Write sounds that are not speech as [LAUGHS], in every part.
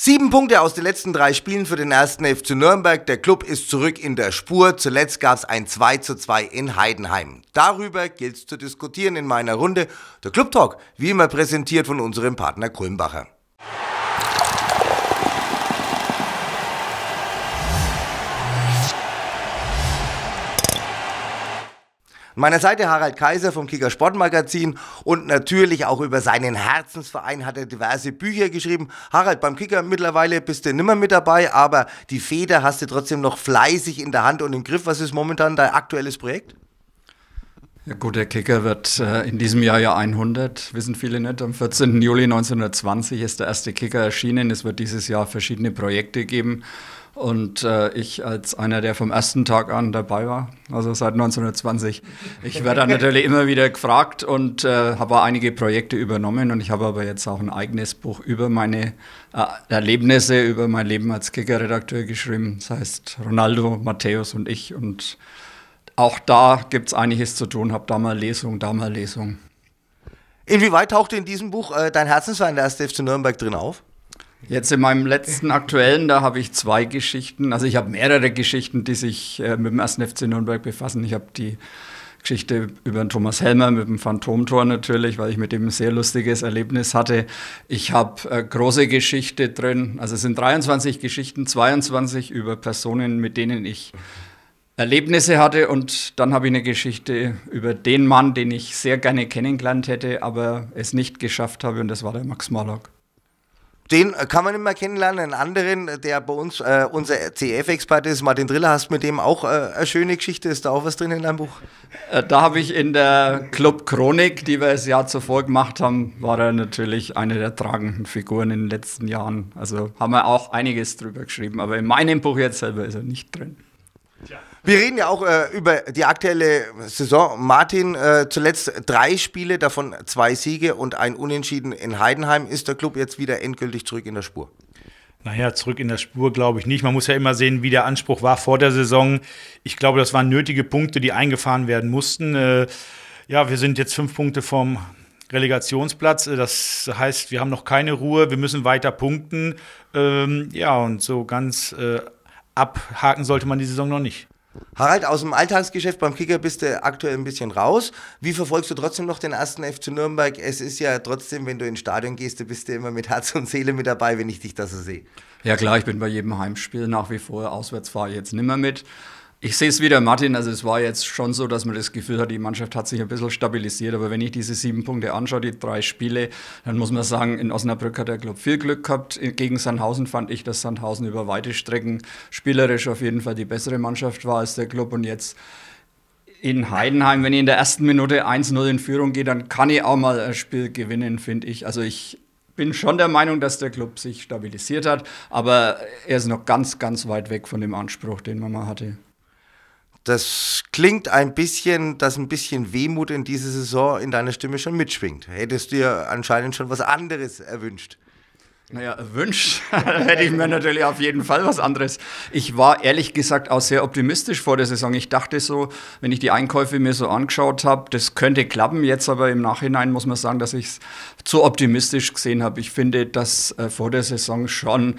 Sieben Punkte aus den letzten drei Spielen für den ersten FC Nürnberg. Der Club ist zurück in der Spur. Zuletzt gab es ein 2 zu 2 in Heidenheim. Darüber gilt es zu diskutieren in meiner Runde. Der Club Talk, wie immer präsentiert von unserem Partner Kulmbacher. An meiner Seite Harald Kaiser vom Kicker Sportmagazin und natürlich auch über seinen Herzensverein hat er diverse Bücher geschrieben. Harald, beim Kicker mittlerweile bist du nimmer mit dabei, aber die Feder hast du trotzdem noch fleißig in der Hand und im Griff. Was ist momentan dein aktuelles Projekt? Ja gut, der Kicker wird äh, in diesem Jahr ja 100, wissen viele nicht. Am 14. Juli 1920 ist der erste Kicker erschienen. Es wird dieses Jahr verschiedene Projekte geben. Und äh, ich als einer, der vom ersten Tag an dabei war, also seit 1920, ich werde dann natürlich immer wieder gefragt und äh, habe einige Projekte übernommen und ich habe aber jetzt auch ein eigenes Buch über meine äh, Erlebnisse, über mein Leben als Kicker-Redakteur geschrieben. Das heißt Ronaldo, Matthäus und ich. Und auch da gibt es einiges zu tun. Habe da mal Lesung, da mal Lesung. Inwieweit tauchte in diesem Buch äh, dein Herzensverein der SDF zu Nürnberg drin auf? Jetzt in meinem letzten aktuellen, da habe ich zwei Geschichten. Also ich habe mehrere Geschichten, die sich äh, mit dem 1. FC Nürnberg befassen. Ich habe die Geschichte über den Thomas Helmer mit dem Phantomtor natürlich, weil ich mit dem ein sehr lustiges Erlebnis hatte. Ich habe äh, große Geschichte drin. Also es sind 23 Geschichten, 22 über Personen, mit denen ich Erlebnisse hatte und dann habe ich eine Geschichte über den Mann, den ich sehr gerne kennengelernt hätte, aber es nicht geschafft habe und das war der Max Morlock. Den äh, kann man immer kennenlernen. Einen anderen, äh, der bei uns äh, unser CF-Experte ist, Martin Driller, hast mit dem auch äh, eine schöne Geschichte. Ist da auch was drin in deinem Buch? Äh, da habe ich in der Club Chronik, die wir das Jahr zuvor gemacht haben, war er natürlich eine der tragenden Figuren in den letzten Jahren. Also haben wir auch einiges drüber geschrieben. Aber in meinem Buch jetzt selber ist er nicht drin. Wir reden ja auch äh, über die aktuelle Saison. Martin, äh, zuletzt drei Spiele, davon zwei Siege und ein Unentschieden in Heidenheim. Ist der Club jetzt wieder endgültig zurück in der Spur? Naja, zurück in der Spur glaube ich nicht. Man muss ja immer sehen, wie der Anspruch war vor der Saison. Ich glaube, das waren nötige Punkte, die eingefahren werden mussten. Äh, ja, wir sind jetzt fünf Punkte vom Relegationsplatz. Äh, das heißt, wir haben noch keine Ruhe, wir müssen weiter punkten. Ähm, ja, und so ganz äh, abhaken sollte man die Saison noch nicht. Harald, aus dem Alltagsgeschäft beim Kicker bist du aktuell ein bisschen raus. Wie verfolgst du trotzdem noch den ersten FC Nürnberg? Es ist ja trotzdem, wenn du ins Stadion gehst, du bist du immer mit Herz und Seele mit dabei, wenn ich dich da so sehe. Ja klar, ich bin bei jedem Heimspiel nach wie vor. Auswärts fahre ich jetzt nimmer mit. Ich sehe es wieder, Martin. Also, es war jetzt schon so, dass man das Gefühl hat, die Mannschaft hat sich ein bisschen stabilisiert. Aber wenn ich diese sieben Punkte anschaue, die drei Spiele, dann muss man sagen, in Osnabrück hat der Club viel Glück gehabt. Gegen Sandhausen fand ich, dass Sandhausen über weite Strecken spielerisch auf jeden Fall die bessere Mannschaft war als der Club. Und jetzt in Heidenheim, wenn ich in der ersten Minute 1-0 in Führung gehe, dann kann ich auch mal ein Spiel gewinnen, finde ich. Also, ich bin schon der Meinung, dass der Club sich stabilisiert hat. Aber er ist noch ganz, ganz weit weg von dem Anspruch, den man mal hatte. Das klingt ein bisschen, dass ein bisschen Wehmut in dieser Saison in deiner Stimme schon mitschwingt. Hättest du dir anscheinend schon was anderes erwünscht. Naja, erwünscht [LAUGHS] hätte ich mir natürlich auf jeden Fall was anderes. Ich war ehrlich gesagt auch sehr optimistisch vor der Saison. Ich dachte so, wenn ich die Einkäufe mir so angeschaut habe, das könnte klappen. Jetzt aber im Nachhinein muss man sagen, dass ich es zu optimistisch gesehen habe. Ich finde, dass äh, vor der Saison schon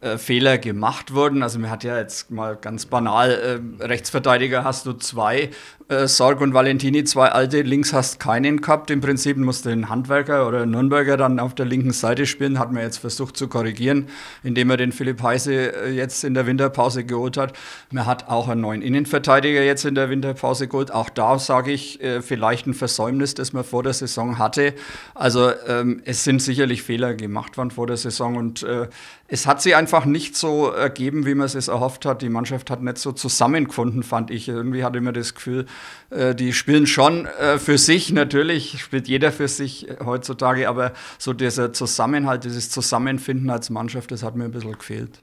äh, Fehler gemacht wurden. Also man hat ja jetzt mal ganz banal, äh, Rechtsverteidiger hast du zwei, äh, Sorg und Valentini, zwei alte, links hast keinen gehabt. Im Prinzip musste ein Handwerker oder ein Nürnberger dann auf der linken Seite spielen. Hat man jetzt versucht zu korrigieren, indem er den Philipp Heise äh, jetzt in der Winterpause geholt hat. Man hat auch einen neuen Innenverteidiger jetzt in der Winterpause geholt. Auch da sage ich, äh, vielleicht ein Versäumnis, das man vor der Saison hatte. Also ähm, es sind sicherlich Fehler gemacht worden vor der Saison und äh, es hat sich einfach nicht so ergeben, wie man es erhofft hat. Die Mannschaft hat nicht so zusammengefunden, fand ich. Irgendwie hatte man das Gefühl, äh, die spielen schon äh, für sich natürlich, spielt jeder für sich äh, heutzutage, aber so dieser Zusammenhalt, dieses Zusammenfinden als Mannschaft, das hat mir ein bisschen gefehlt.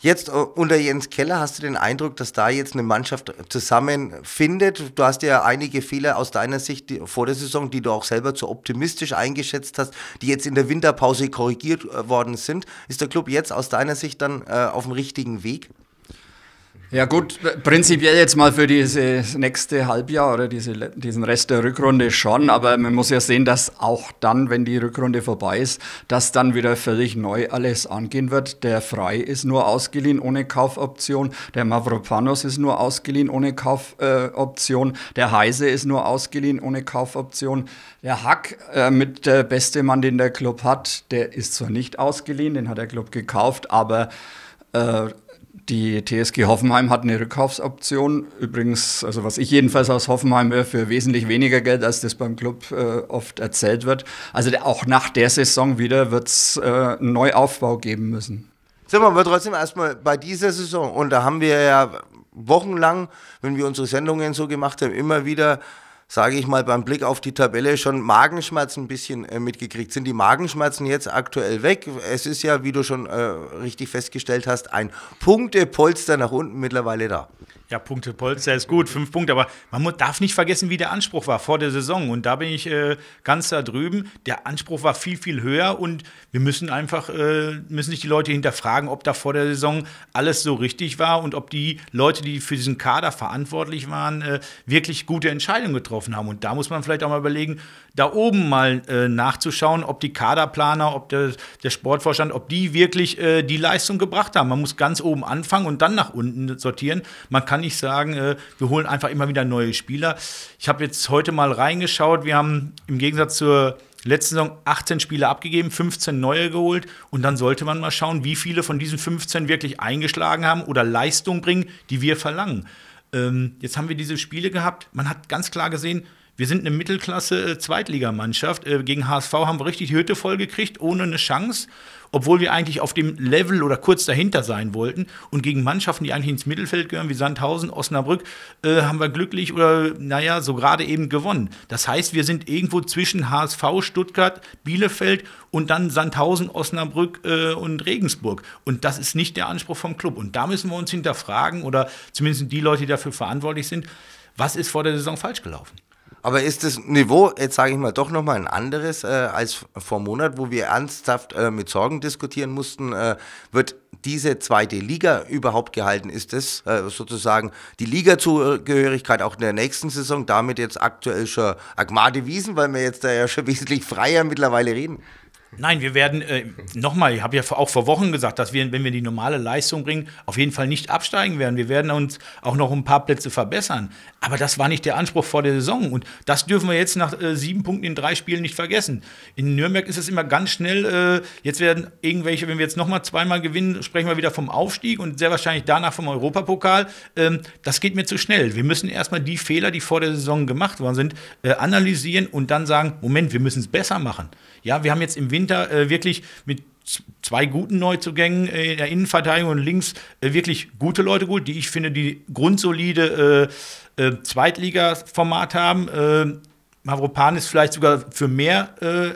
Jetzt unter Jens Keller hast du den Eindruck, dass da jetzt eine Mannschaft zusammenfindet. Du hast ja einige Fehler aus deiner Sicht vor der Saison, die du auch selber zu optimistisch eingeschätzt hast, die jetzt in der Winterpause korrigiert worden sind. Ist der Club jetzt aus deiner Sicht dann auf dem richtigen Weg? Ja gut, prinzipiell jetzt mal für dieses äh, nächste Halbjahr oder diese, diesen Rest der Rückrunde schon, aber man muss ja sehen, dass auch dann, wenn die Rückrunde vorbei ist, dass dann wieder völlig neu alles angehen wird. Der Frei ist nur ausgeliehen ohne Kaufoption, der Mavropanos ist nur ausgeliehen ohne Kaufoption, äh, der Heise ist nur ausgeliehen ohne Kaufoption, der Hack äh, mit der beste Mann, den der Club hat, der ist zwar nicht ausgeliehen, den hat der Club gekauft, aber... Äh, die TSG Hoffenheim hat eine Rückkaufsoption. Übrigens, also was ich jedenfalls aus Hoffenheim höre, für wesentlich weniger Geld, als das beim Club äh, oft erzählt wird. Also der, auch nach der Saison wieder wird es äh, einen Neuaufbau geben müssen. Sind wir aber trotzdem erstmal bei dieser Saison. Und da haben wir ja wochenlang, wenn wir unsere Sendungen so gemacht haben, immer wieder sage ich mal, beim Blick auf die Tabelle schon Magenschmerzen ein bisschen äh, mitgekriegt. Sind die Magenschmerzen jetzt aktuell weg? Es ist ja, wie du schon äh, richtig festgestellt hast, ein Punktepolster nach unten mittlerweile da. Ja, Punkte Polster ist gut, fünf Punkte, aber man darf nicht vergessen, wie der Anspruch war vor der Saison. Und da bin ich äh, ganz da drüben. Der Anspruch war viel, viel höher und wir müssen einfach, äh, müssen nicht die Leute hinterfragen, ob da vor der Saison alles so richtig war und ob die Leute, die für diesen Kader verantwortlich waren, äh, wirklich gute Entscheidungen getroffen haben. Und da muss man vielleicht auch mal überlegen, da oben mal äh, nachzuschauen, ob die Kaderplaner, ob der, der Sportvorstand, ob die wirklich äh, die Leistung gebracht haben. Man muss ganz oben anfangen und dann nach unten sortieren. Man kann kann ich sagen, äh, wir holen einfach immer wieder neue Spieler. Ich habe jetzt heute mal reingeschaut. Wir haben im Gegensatz zur letzten Saison 18 Spieler abgegeben, 15 neue geholt. Und dann sollte man mal schauen, wie viele von diesen 15 wirklich eingeschlagen haben oder Leistung bringen, die wir verlangen. Ähm, jetzt haben wir diese Spiele gehabt. Man hat ganz klar gesehen, wir sind eine Mittelklasse-Zweitligamannschaft. Äh, äh, gegen HSV haben wir richtig die Hütte gekriegt, ohne eine Chance obwohl wir eigentlich auf dem Level oder kurz dahinter sein wollten. Und gegen Mannschaften, die eigentlich ins Mittelfeld gehören, wie Sandhausen, Osnabrück, äh, haben wir glücklich oder, naja, so gerade eben gewonnen. Das heißt, wir sind irgendwo zwischen HSV, Stuttgart, Bielefeld und dann Sandhausen, Osnabrück äh, und Regensburg. Und das ist nicht der Anspruch vom Club. Und da müssen wir uns hinterfragen oder zumindest die Leute, die dafür verantwortlich sind, was ist vor der Saison falsch gelaufen? Aber ist das Niveau, jetzt sage ich mal, doch nochmal ein anderes äh, als vor einem Monat, wo wir ernsthaft äh, mit Sorgen diskutieren mussten? Äh, wird diese zweite Liga überhaupt gehalten? Ist das äh, sozusagen die Ligazugehörigkeit auch in der nächsten Saison damit jetzt aktuell schon Agmade Wiesen, weil wir jetzt da ja schon [LAUGHS] wesentlich freier mittlerweile reden? Nein, wir werden, äh, nochmal, ich habe ja auch vor Wochen gesagt, dass wir, wenn wir die normale Leistung bringen, auf jeden Fall nicht absteigen werden. Wir werden uns auch noch ein paar Plätze verbessern. Aber das war nicht der Anspruch vor der Saison. Und das dürfen wir jetzt nach äh, sieben Punkten in drei Spielen nicht vergessen. In Nürnberg ist es immer ganz schnell, äh, jetzt werden irgendwelche, wenn wir jetzt nochmal zweimal gewinnen, sprechen wir wieder vom Aufstieg und sehr wahrscheinlich danach vom Europapokal. Ähm, das geht mir zu schnell. Wir müssen erstmal die Fehler, die vor der Saison gemacht worden sind, äh, analysieren und dann sagen, Moment, wir müssen es besser machen. Ja, wir haben jetzt im Winter dahinter äh, wirklich mit zwei guten Neuzugängen äh, in der Innenverteidigung und links äh, wirklich gute Leute gut, die ich finde, die grundsolide äh, äh, Zweitliga-Format haben. Äh, Mavropan ist vielleicht sogar für mehr. Äh,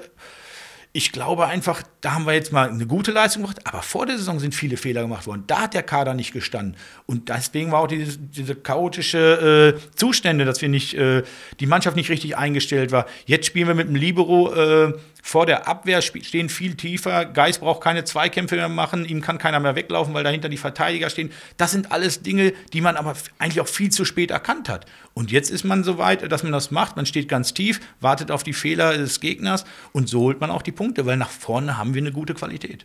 ich glaube einfach, da haben wir jetzt mal eine gute Leistung gemacht, aber vor der Saison sind viele Fehler gemacht worden. Da hat der Kader nicht gestanden. Und deswegen war auch dieses, diese chaotische äh, Zustände, dass wir nicht, äh, die Mannschaft nicht richtig eingestellt war. Jetzt spielen wir mit dem Libero äh, vor der Abwehr, stehen viel tiefer. Geis braucht keine Zweikämpfe mehr machen, ihm kann keiner mehr weglaufen, weil dahinter die Verteidiger stehen. Das sind alles Dinge, die man aber eigentlich auch viel zu spät erkannt hat. Und jetzt ist man so weit, dass man das macht. Man steht ganz tief, wartet auf die Fehler des Gegners und so holt man auch die Punkte, weil nach vorne haben haben wir eine gute Qualität.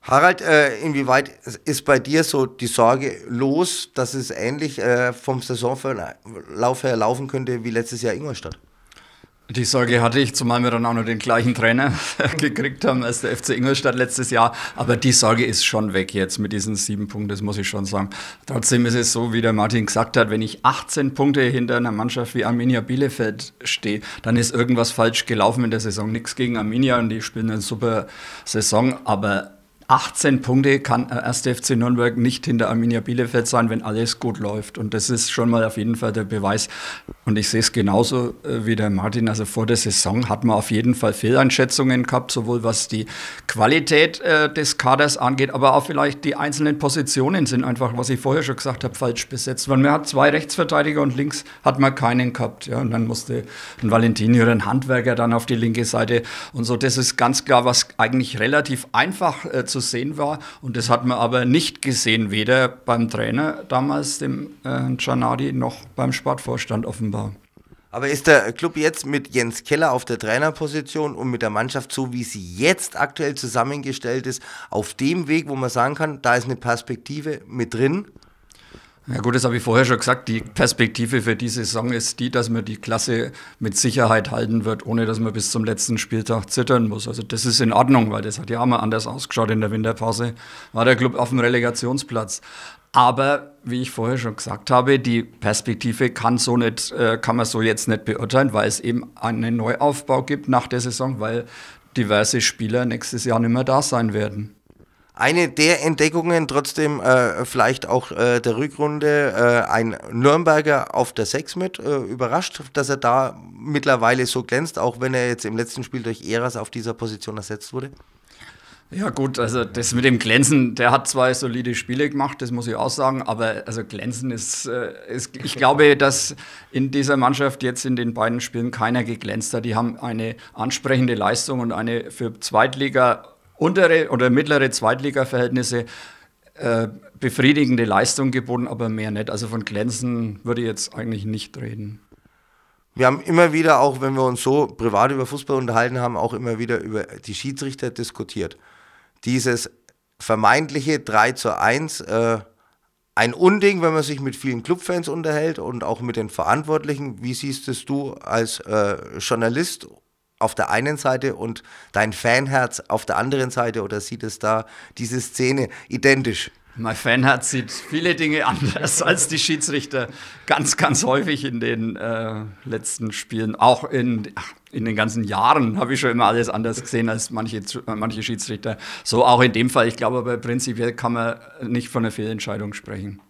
Harald, äh, inwieweit ist bei dir so die Sorge los, dass es ähnlich äh, vom Saisonverlauf her laufen könnte wie letztes Jahr Ingolstadt? Die Sorge hatte ich, zumal wir dann auch noch den gleichen Trainer [LAUGHS] gekriegt haben als der FC Ingolstadt letztes Jahr. Aber die Sorge ist schon weg jetzt mit diesen sieben Punkten, das muss ich schon sagen. Trotzdem ist es so, wie der Martin gesagt hat, wenn ich 18 Punkte hinter einer Mannschaft wie Arminia Bielefeld stehe, dann ist irgendwas falsch gelaufen in der Saison. Nichts gegen Arminia und die spielen eine super Saison, aber 18 Punkte kann 1. Äh, FC Nürnberg nicht hinter Arminia Bielefeld sein, wenn alles gut läuft. Und das ist schon mal auf jeden Fall der Beweis. Und ich sehe es genauso äh, wie der Martin. Also vor der Saison hat man auf jeden Fall Fehleinschätzungen gehabt, sowohl was die Qualität äh, des Kaders angeht, aber auch vielleicht die einzelnen Positionen sind einfach, was ich vorher schon gesagt habe, falsch besetzt. man hat zwei Rechtsverteidiger und links hat man keinen gehabt. Ja? Und dann musste ein Valentini oder ein Handwerker dann auf die linke Seite und so. Das ist ganz klar, was eigentlich relativ einfach äh, zu sehen war. Und das hat man aber nicht gesehen, weder beim Trainer damals, dem äh, Gianardi, noch beim Sportvorstand offenbar. Aber ist der Club jetzt mit Jens Keller auf der Trainerposition und mit der Mannschaft, so wie sie jetzt aktuell zusammengestellt ist, auf dem Weg, wo man sagen kann, da ist eine Perspektive mit drin? Ja gut, das habe ich vorher schon gesagt. Die Perspektive für die Saison ist die, dass man die Klasse mit Sicherheit halten wird, ohne dass man bis zum letzten Spieltag zittern muss. Also das ist in Ordnung, weil das hat ja auch mal anders ausgeschaut in der Winterpause. War der Club auf dem Relegationsplatz. Aber wie ich vorher schon gesagt habe, die Perspektive kann, so nicht, äh, kann man so jetzt nicht beurteilen, weil es eben einen Neuaufbau gibt nach der Saison, weil diverse Spieler nächstes Jahr nicht mehr da sein werden eine der Entdeckungen trotzdem äh, vielleicht auch äh, der Rückrunde äh, ein Nürnberger auf der 6 mit. Äh, überrascht, dass er da mittlerweile so glänzt, auch wenn er jetzt im letzten Spiel durch Eras auf dieser Position ersetzt wurde. Ja gut, also das mit dem Glänzen, der hat zwei solide Spiele gemacht, das muss ich auch sagen, aber also Glänzen ist, äh, ist ich glaube, dass in dieser Mannschaft jetzt in den beiden Spielen keiner geglänzt hat. Die haben eine ansprechende Leistung und eine für Zweitliga untere oder mittlere Zweitliga-Verhältnisse äh, befriedigende Leistung geboten, aber mehr nicht. Also von Glänzen würde ich jetzt eigentlich nicht reden. Wir haben immer wieder, auch wenn wir uns so privat über Fußball unterhalten haben, auch immer wieder über die Schiedsrichter diskutiert. Dieses vermeintliche 3 zu 1, äh, ein Unding, wenn man sich mit vielen Clubfans unterhält und auch mit den Verantwortlichen. Wie siehst es du als äh, Journalist auf der einen Seite und dein Fanherz auf der anderen Seite oder sieht es da diese Szene identisch? Mein Fanherz sieht viele Dinge anders als die Schiedsrichter. Ganz, ganz häufig in den äh, letzten Spielen, auch in, in den ganzen Jahren, habe ich schon immer alles anders gesehen als manche, äh, manche Schiedsrichter. So auch in dem Fall. Ich glaube aber prinzipiell kann man nicht von einer Fehlentscheidung sprechen.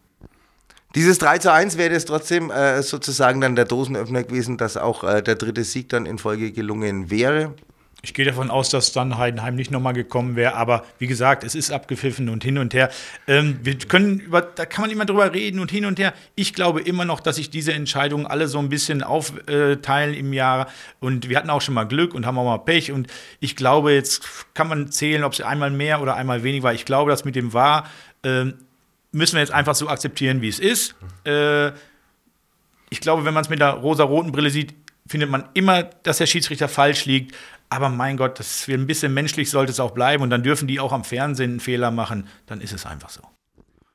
Dieses 3 zu 1 wäre es trotzdem äh, sozusagen dann der Dosenöffner gewesen, dass auch äh, der dritte Sieg dann in Folge gelungen wäre. Ich gehe davon aus, dass dann Heidenheim nicht nochmal gekommen wäre, aber wie gesagt, es ist abgepfiffen und hin und her. Ähm, wir können über, da kann man immer drüber reden und hin und her. Ich glaube immer noch, dass sich diese Entscheidungen alle so ein bisschen aufteilen im Jahr. Und wir hatten auch schon mal Glück und haben auch mal Pech. Und ich glaube, jetzt kann man zählen, ob es einmal mehr oder einmal weniger war. Ich glaube, dass mit dem War ähm, müssen wir jetzt einfach so akzeptieren, wie es ist. Äh, ich glaube, wenn man es mit der rosa-roten Brille sieht, findet man immer, dass der Schiedsrichter falsch liegt. Aber mein Gott, das ein bisschen menschlich sollte es auch bleiben und dann dürfen die auch am Fernsehen einen Fehler machen. Dann ist es einfach so.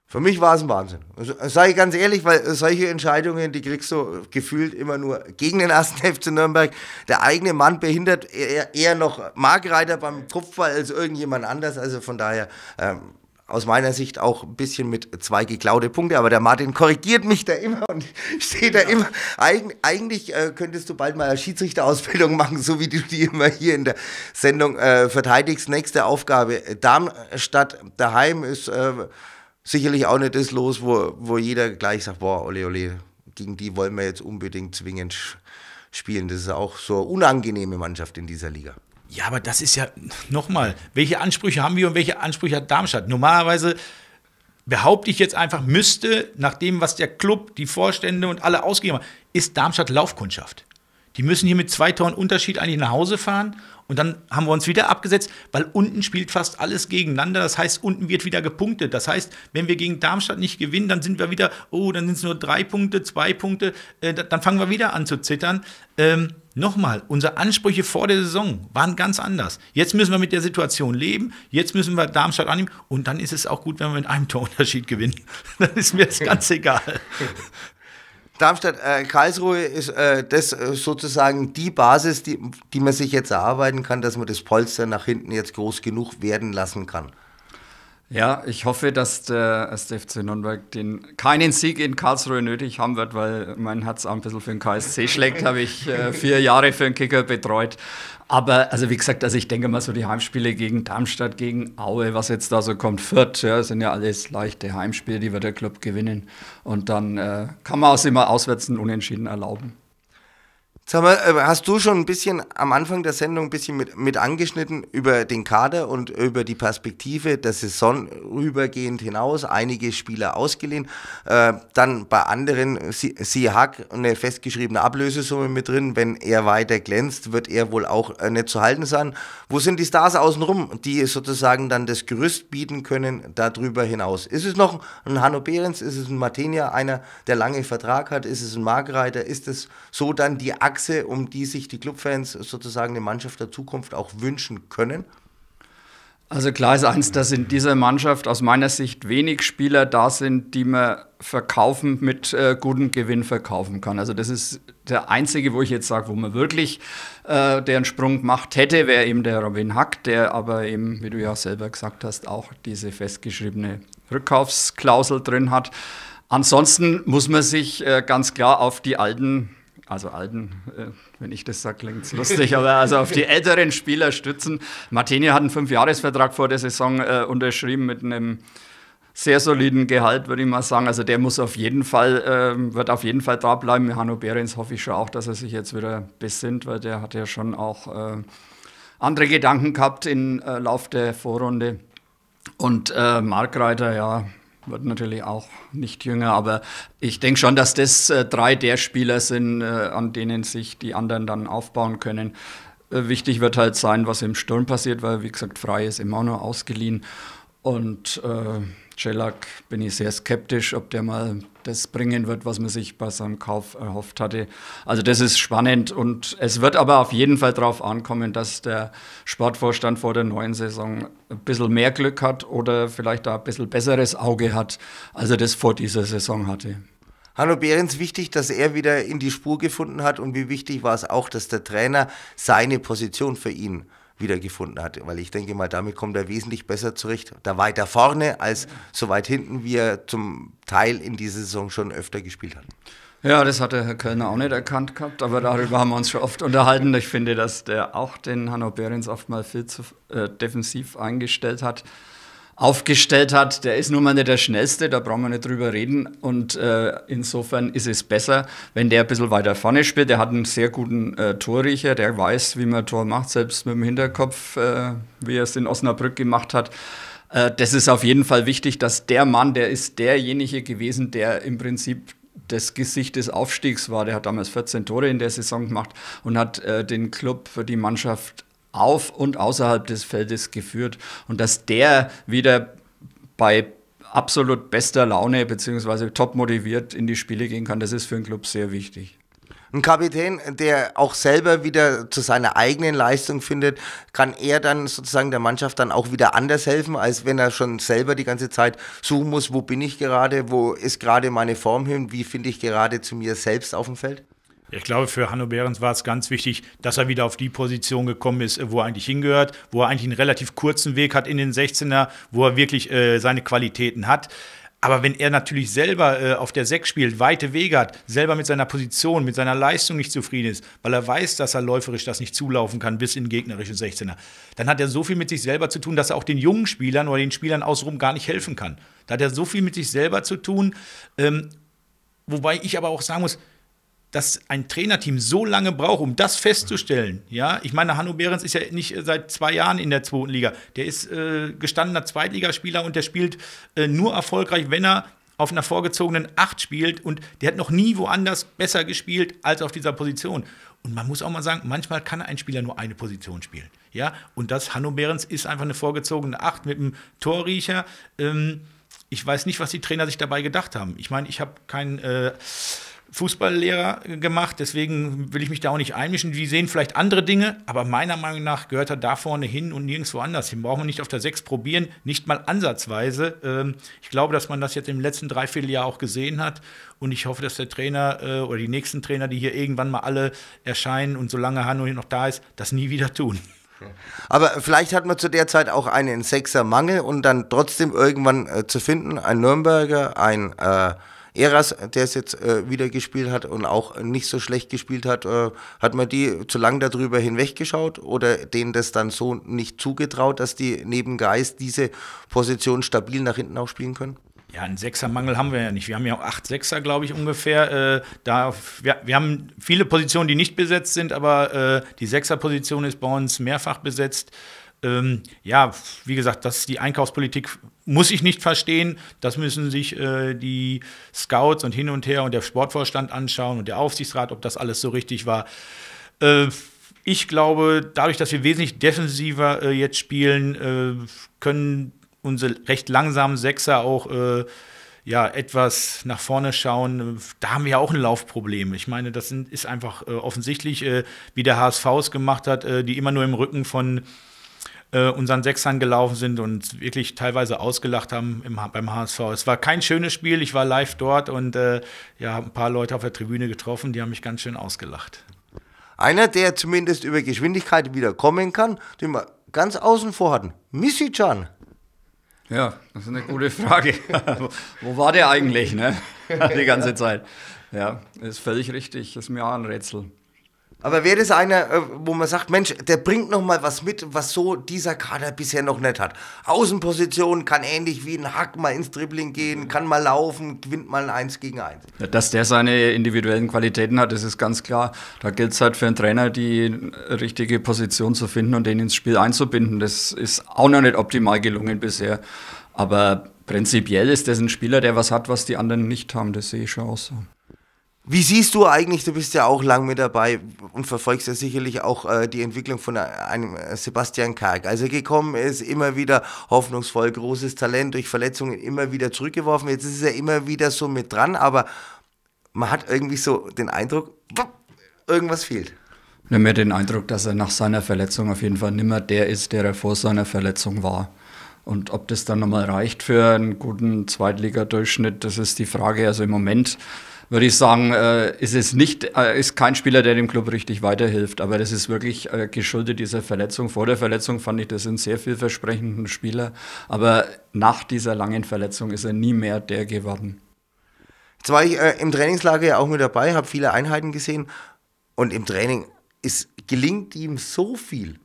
Für mich war es ein Wahnsinn. Also, sage ich ganz ehrlich, weil äh, solche Entscheidungen, die kriegst du gefühlt immer nur gegen den ersten [LAUGHS] FC Nürnberg. Der eigene Mann behindert eher, eher noch Markreiter beim Kopfball als irgendjemand anders. Also von daher ähm, aus meiner Sicht auch ein bisschen mit zwei geklaute Punkte, aber der Martin korrigiert mich da immer und steht da ja. Genau. immer. Eig eigentlich äh, könntest du bald mal eine Schiedsrichterausbildung [LAUGHS] machen, so wie du die immer hier in der Sendung äh, verteidigst. Nächste Aufgabe, äh, Darmstadt daheim ist äh, sicherlich auch nicht das los, wo, wo jeder gleich sagt, boah, ole, ole, gegen die wollen wir jetzt unbedingt zwingend spielen. Das ist auch so eine unangenehme Mannschaft in dieser Liga. Ja, aber das ist ja, nochmal, welche Ansprüche haben wir und welche Ansprüche hat Darmstadt? Normalerweise behaupte ich jetzt einfach, müsste, nach dem, was der Club, die Vorstände und alle ausgegeben haben, ist Darmstadt Laufkundschaft. Die müssen hier mit zwei Toren Unterschied eigentlich nach Hause fahren und dann haben wir uns wieder abgesetzt, weil unten spielt fast alles gegeneinander. Das heißt, unten wird wieder gepunktet. Das heißt, wenn wir gegen Darmstadt nicht gewinnen, dann sind wir wieder, oh, dann sind es nur drei Punkte, zwei Punkte, äh, dann fangen wir wieder an zu zittern. Ähm, Nochmal, unsere Ansprüche vor der Saison waren ganz anders. Jetzt müssen wir mit der Situation leben, jetzt müssen wir Darmstadt annehmen und dann ist es auch gut, wenn wir mit einem Torunterschied gewinnen. [LAUGHS] dann ist mir das ganz egal. Darmstadt, äh, Karlsruhe ist äh, das äh, sozusagen die Basis, die, die man sich jetzt erarbeiten kann, dass man das Polster nach hinten jetzt groß genug werden lassen kann. Ja, ich hoffe, dass der SDFC Nürnberg den, keinen Sieg in Karlsruhe nötig haben wird, weil mein Herz auch ein bisschen für den KSC [LAUGHS] schlägt, habe ich äh, vier Jahre für den Kicker betreut. Aber also wie gesagt, also ich denke mal so die Heimspiele gegen Darmstadt, gegen Aue, was jetzt da so kommt, Fürth, ja, sind ja alles leichte Heimspiele, die wird der Club gewinnen. Und dann äh, kann man auch immer auswärts einen Unentschieden erlauben. Sag mal, äh, hast du schon ein bisschen am Anfang der Sendung ein bisschen mit, mit angeschnitten über den Kader und über die Perspektive der Saison rübergehend hinaus? Einige Spieler ausgeliehen, äh, dann bei anderen hack eine festgeschriebene Ablösesumme mit drin. Wenn er weiter glänzt, wird er wohl auch äh, nicht zu halten sein. Wo sind die Stars außenrum, die sozusagen dann das Gerüst bieten können darüber hinaus? Ist es noch ein Hanno Behrens? Ist es ein Martinia, einer, der lange Vertrag hat? Ist es ein Markreiter? Ist es so dann die Achse? Achse, um die sich die Clubfans sozusagen eine Mannschaft der Zukunft auch wünschen können? Also klar ist eins, dass in dieser Mannschaft aus meiner Sicht wenig Spieler da sind, die man verkaufen mit äh, gutem Gewinn verkaufen kann. Also das ist der einzige, wo ich jetzt sage, wo man wirklich äh, deren Sprung gemacht hätte, wäre eben der Robin Hack, der aber eben, wie du ja selber gesagt hast, auch diese festgeschriebene Rückkaufsklausel drin hat. Ansonsten muss man sich äh, ganz klar auf die alten also alten, äh, wenn ich das sage, klingt es lustig, aber also auf die älteren Spieler stützen. Martini hat einen Fünfjahresvertrag vor der Saison äh, unterschrieben mit einem sehr soliden Gehalt, würde ich mal sagen. Also der muss auf jeden Fall, äh, wird auf jeden Fall da bleiben. Hanno Behrens hoffe ich schon auch, dass er sich jetzt wieder besinnt, weil der hat ja schon auch äh, andere Gedanken gehabt im äh, Lauf der Vorrunde. Und äh, Markreiter, ja, wird natürlich auch nicht jünger, aber ich denke schon, dass das äh, drei der Spieler sind, äh, an denen sich die anderen dann aufbauen können. Äh, wichtig wird halt sein, was im Sturm passiert, weil wie gesagt, Frei ist immer nur ausgeliehen und Cellak bin ich sehr skeptisch, ob der mal das bringen wird, was man sich bei seinem Kauf erhofft hatte. Also das ist spannend und es wird aber auf jeden Fall darauf ankommen, dass der Sportvorstand vor der neuen Saison ein bisschen mehr Glück hat oder vielleicht da ein bisschen besseres Auge hat, als er das vor dieser Saison hatte. Hanno Behrens, wichtig, dass er wieder in die Spur gefunden hat und wie wichtig war es auch, dass der Trainer seine Position für ihn wiedergefunden hat. Weil ich denke mal, damit kommt er wesentlich besser zurecht, da weiter vorne als so weit hinten, wie er zum Teil in dieser Saison schon öfter gespielt hat. Ja, das hat der Herr Kölner auch nicht erkannt gehabt, aber darüber haben wir uns schon oft unterhalten. Ich finde, dass der auch den Hanno Behrens oft mal viel zu äh, defensiv eingestellt hat aufgestellt hat, der ist nun mal nicht der Schnellste, da brauchen wir nicht drüber reden. Und äh, insofern ist es besser, wenn der ein bisschen weiter vorne spielt. Der hat einen sehr guten äh, Torriecher, der weiß, wie man Tor macht, selbst mit dem Hinterkopf, äh, wie er es in Osnabrück gemacht hat. Äh, das ist auf jeden Fall wichtig, dass der Mann, der ist derjenige gewesen, der im Prinzip das Gesicht des Aufstiegs war. Der hat damals 14 Tore in der Saison gemacht und hat äh, den Club, die Mannschaft auf und außerhalb des Feldes geführt und dass der wieder bei absolut bester Laune bzw. top motiviert in die Spiele gehen kann, das ist für einen Club sehr wichtig. Ein Kapitän, der auch selber wieder zu seiner eigenen Leistung findet, kann er dann sozusagen der Mannschaft dann auch wieder anders helfen, als wenn er schon selber die ganze Zeit suchen muss, wo bin ich gerade, wo ist gerade meine Form hin, wie finde ich gerade zu mir selbst auf dem Feld? Ich glaube, für Hanno Behrens war es ganz wichtig, dass er wieder auf die Position gekommen ist, wo er eigentlich hingehört, wo er eigentlich einen relativ kurzen Weg hat in den 16er, wo er wirklich äh, seine Qualitäten hat. Aber wenn er natürlich selber äh, auf der 6 spielt, weite Wege hat, selber mit seiner Position, mit seiner Leistung nicht zufrieden ist, weil er weiß, dass er läuferisch das nicht zulaufen kann bis in gegnerische 16er, dann hat er so viel mit sich selber zu tun, dass er auch den jungen Spielern oder den Spielern außenrum gar nicht helfen kann. Da hat er so viel mit sich selber zu tun. Ähm, wobei ich aber auch sagen muss, dass ein Trainerteam so lange braucht, um das festzustellen. Ja, ich meine, Hanno Behrens ist ja nicht äh, seit zwei Jahren in der zweiten Liga. Der ist äh, gestandener Zweitligaspieler und der spielt äh, nur erfolgreich, wenn er auf einer vorgezogenen Acht spielt und der hat noch nie woanders besser gespielt als auf dieser Position. Und man muss auch mal sagen, manchmal kann ein Spieler nur eine Position spielen. Ja, und das Hanno Behrens ist einfach eine vorgezogene Acht mit einem Torriecher. Ähm, ich weiß nicht, was die Trainer sich dabei gedacht haben. Ich meine, ich habe kein. äh, Fußballlehrer gemacht, deswegen will ich mich da auch nicht einmischen. Die sehen vielleicht andere Dinge, aber meiner Meinung nach gehört er da vorne hin und nirgendwo anders hin. Brauchen wir nicht auf der Sechs probieren, nicht mal ansatzweise. Ähm, ich glaube, dass man das jetzt im letzten Dreivierteljahr auch gesehen hat und ich hoffe, dass der Trainer äh, oder die nächsten Trainer, die hier irgendwann mal alle erscheinen und solange Hanno noch da ist, das nie wieder tun. Aber vielleicht hat man zu der Zeit auch einen Sechser Mangel und dann trotzdem irgendwann äh, zu finden, ein Nürnberger, ein äh, Eras, der es jetzt äh, wieder gespielt hat und auch nicht so schlecht gespielt hat, äh, hat man die zu lange darüber hinweggeschaut oder denen das dann so nicht zugetraut, dass die neben Geist diese Position stabil nach hinten auch spielen können? Ja, einen Sechsermangel haben wir ja nicht. Wir haben ja auch acht Sechser, glaube ich, ungefähr. Äh, da, wir, wir, haben viele Positionen, die nicht besetzt sind, aber äh, die Sechserposition ist bei uns mehrfach besetzt. Ähm, ja, wie gesagt, dass die Einkaufspolitik muss ich nicht verstehen. Das müssen sich äh, die Scouts und hin und her und der Sportvorstand anschauen und der Aufsichtsrat, ob das alles so richtig war. Äh, ich glaube, dadurch, dass wir wesentlich defensiver äh, jetzt spielen, äh, können unsere recht langsamen Sechser auch äh, ja, etwas nach vorne schauen, da haben wir ja auch ein Laufproblem. Ich meine, das sind, ist einfach äh, offensichtlich, äh, wie der HSV es gemacht hat, äh, die immer nur im Rücken von äh, unseren Sechsern gelaufen sind und wirklich teilweise ausgelacht haben im, beim HSV. Es war kein schönes Spiel, ich war live dort und äh, ja, habe ein paar Leute auf der Tribüne getroffen, die haben mich ganz schön ausgelacht. Einer, der zumindest über Geschwindigkeit wieder kommen kann, den wir ganz außen vor hatten, Misican. Ja, das ist eine gute Frage. [LAUGHS] Wo war der eigentlich, ne? [LAUGHS] Die ganze Zeit. Ja, ist völlig richtig, ist mir auch ein Rätsel. Aber wäre das einer, äh, wo man sagt, Mensch, der bringt noch mal was mit, was so dieser Kader bisher noch nicht hat. Außenposition kann ähnlich wie ein Hack mal ins Dribbling gehen, kann mal laufen, gewinnt mal ein 1 gegen 1. Ja, dass der seine individuellen Qualitäten hat, das ist ganz klar. Da gilt es halt für einen Trainer, die richtige Position zu finden und den ins Spiel einzubinden. Das ist auch noch nicht optimal gelungen bisher. Aber prinzipiell ist das ein Spieler, der was hat, was die anderen nicht haben. Das sehe ich schon auch So. Wie siehst du eigentlich, du bist ja auch lang mit dabei und verfolgst ja sicherlich auch äh, die Entwicklung von äh, einem äh, Sebastian Karg. Also gekommen ist, immer wieder hoffnungsvoll, großes Talent, durch Verletzungen immer wieder zurückgeworfen. Jetzt ist er immer wieder so mit dran, aber man hat irgendwie so den Eindruck, irgendwas fehlt. Nimm mir den Eindruck, dass er nach seiner Verletzung auf jeden Fall nimmer der ist, der er vor seiner Verletzung war. Und ob das dann nochmal reicht für einen guten Zweitligadurchschnitt, das ist die Frage. Also im Moment würde ich sagen, äh, ist es nicht, äh, ist kein Spieler, der dem Club richtig weiterhilft. Aber das ist wirklich äh, geschuldet dieser Verletzung. Vor der Verletzung fand ich das einen sehr vielversprechenden Spieler. Aber nach dieser langen Verletzung ist er nie mehr der geworden. Jetzt war ich äh, im Trainingslager ja auch mit dabei, habe viele Einheiten gesehen. Und im Training ist, gelingt ihm so viel.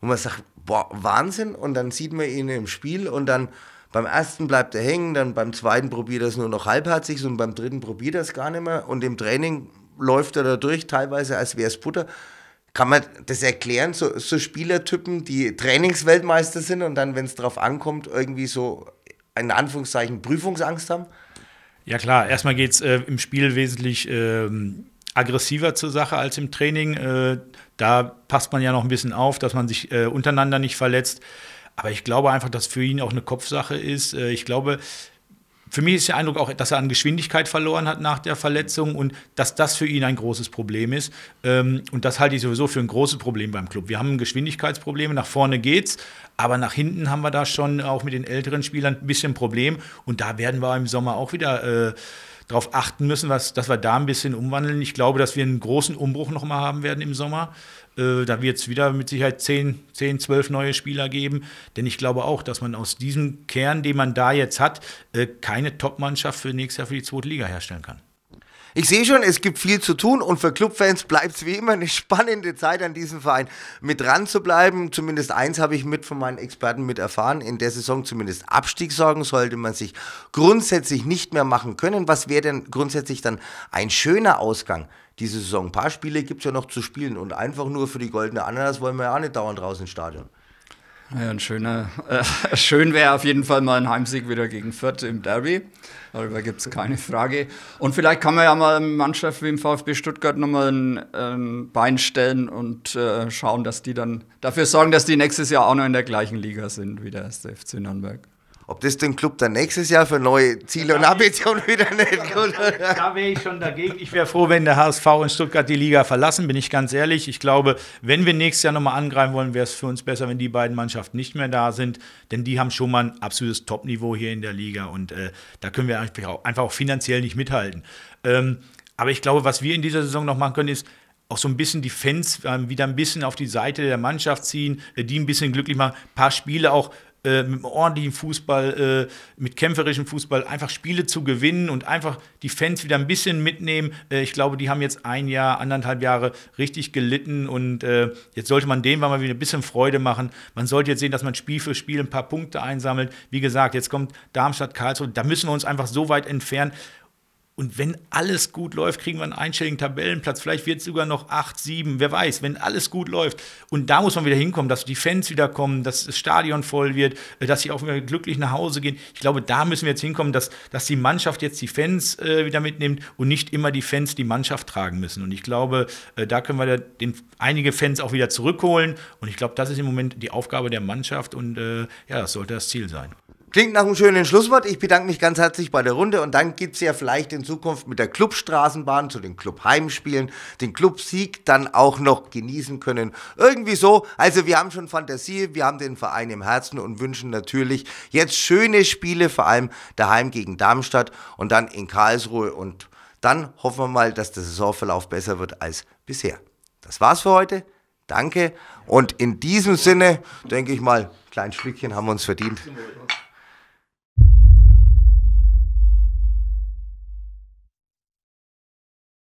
wo man sagt, boah, Wahnsinn. Und dann sieht man ihn im Spiel und dann beim ersten bleibt er hängen, dann beim zweiten probiert er es nur noch halbherzig und beim dritten probiert er es gar nicht mehr. Und im Training läuft er da durch, teilweise als wäre es Butter. Kann man das erklären, so, so Spielertypen, die Trainingsweltmeister sind und dann, wenn es darauf ankommt, irgendwie so in Anführungszeichen Prüfungsangst haben? Ja klar, erstmal geht es äh, im Spiel wesentlich äh, aggressiver zur Sache als im Training. Äh, da passt man ja noch ein bisschen auf, dass man sich äh, untereinander nicht verletzt. Aber ich glaube einfach, dass für ihn auch eine Kopfsache ist. Äh, ich glaube, für mich ist der Eindruck auch, dass er an Geschwindigkeit verloren hat nach der Verletzung und dass das für ihn ein großes Problem ist. Ähm, und das halte ich sowieso für ein großes Problem beim Club. Wir haben Geschwindigkeitsprobleme, nach vorne geht's, aber nach hinten haben wir da schon auch mit den älteren Spielern ein bisschen Problem. Und da werden wir im Sommer auch wieder äh, darauf achten müssen, was, dass wir da ein bisschen umwandeln. Ich glaube, dass wir einen großen Umbruch nochmal haben werden im Sommer. Äh, da wird es wieder mit Sicherheit 10, 10, 12 neue Spieler geben. Denn ich glaube auch, dass man aus diesem Kern, den man da jetzt hat, äh, keine Top-Mannschaft für nächstes Jahr für die zweite Liga herstellen kann. Ich sehe schon, es gibt viel zu tun und für Clubfans bleibt es wie immer eine spannende Zeit an diesem Verein mit dran zu bleiben. Zumindest eins habe ich mit von meinen Experten mit erfahren. In der Saison zumindest Abstiegssorgen sollte man sich grundsätzlich nicht mehr machen können. Was wäre denn grundsätzlich dann ein schöner Ausgang? diese Saison. Ein paar Spiele gibt es ja noch zu spielen und einfach nur für die goldene Ananas wollen wir ja auch nicht dauernd draußen im Stadion. Naja, ein schöner, äh, [LAUGHS] schön wäre auf jeden Fall mal ein Heimsieg wieder gegen Fürth im Derby. Darüber gibt es keine Frage. Und vielleicht kann man ja mal eine Mannschaft wie im VfB Stuttgart nochmal ein, ein ähm, Bein stellen und äh, schauen, dass die dann dafür sorgen, dass die nächstes Jahr auch noch in der gleichen Liga sind wie der erste FC Nürnberg. Ob das den Club dann nächstes Jahr für neue Ziele und Ambitionen wieder nicht gut. Da wäre ich schon dagegen. Ich wäre froh, wenn der HSV in Stuttgart die Liga verlassen, bin ich ganz ehrlich. Ich glaube, wenn wir nächstes Jahr nochmal angreifen wollen, wäre es für uns besser, wenn die beiden Mannschaften nicht mehr da sind, denn die haben schon mal ein absolutes Top-Niveau hier in der Liga und äh, da können wir einfach auch finanziell nicht mithalten. Ähm, aber ich glaube, was wir in dieser Saison noch machen können, ist, auch so ein bisschen die Fans ähm, wieder ein bisschen auf die Seite der Mannschaft ziehen, äh, die ein bisschen glücklich machen, ein paar Spiele auch äh, mit einem ordentlichen Fußball, äh, mit kämpferischem Fußball einfach Spiele zu gewinnen und einfach die Fans wieder ein bisschen mitnehmen. Äh, ich glaube, die haben jetzt ein Jahr, anderthalb Jahre richtig gelitten und äh, jetzt sollte man denen mal wieder ein bisschen Freude machen. Man sollte jetzt sehen, dass man Spiel für Spiel ein paar Punkte einsammelt. Wie gesagt, jetzt kommt Darmstadt, Karlsruhe, da müssen wir uns einfach so weit entfernen. Und wenn alles gut läuft, kriegen wir einen einstelligen Tabellenplatz. Vielleicht wird es sogar noch 8, 7, wer weiß, wenn alles gut läuft. Und da muss man wieder hinkommen, dass die Fans wieder kommen, dass das Stadion voll wird, äh, dass sie auch wieder glücklich nach Hause gehen. Ich glaube, da müssen wir jetzt hinkommen, dass, dass die Mannschaft jetzt die Fans äh, wieder mitnimmt und nicht immer die Fans die Mannschaft tragen müssen. Und ich glaube, äh, da können wir den, einige Fans auch wieder zurückholen. Und ich glaube, das ist im Moment die Aufgabe der Mannschaft und äh, ja, das sollte das Ziel sein. Klingt nach einem schönen Schlusswort. Ich bedanke mich ganz herzlich bei der Runde und dann gibt es ja vielleicht in Zukunft mit der Clubstraßenbahn zu den Clubheimspielen den Clubsieg dann auch noch genießen können. Irgendwie so. Also wir haben schon Fantasie, wir haben den Verein im Herzen und wünschen natürlich jetzt schöne Spiele, vor allem daheim gegen Darmstadt und dann in Karlsruhe und dann hoffen wir mal, dass der Saisonverlauf besser wird als bisher. Das war's für heute. Danke. Und in diesem Sinne, denke ich mal, ein kleines Stückchen haben wir uns verdient.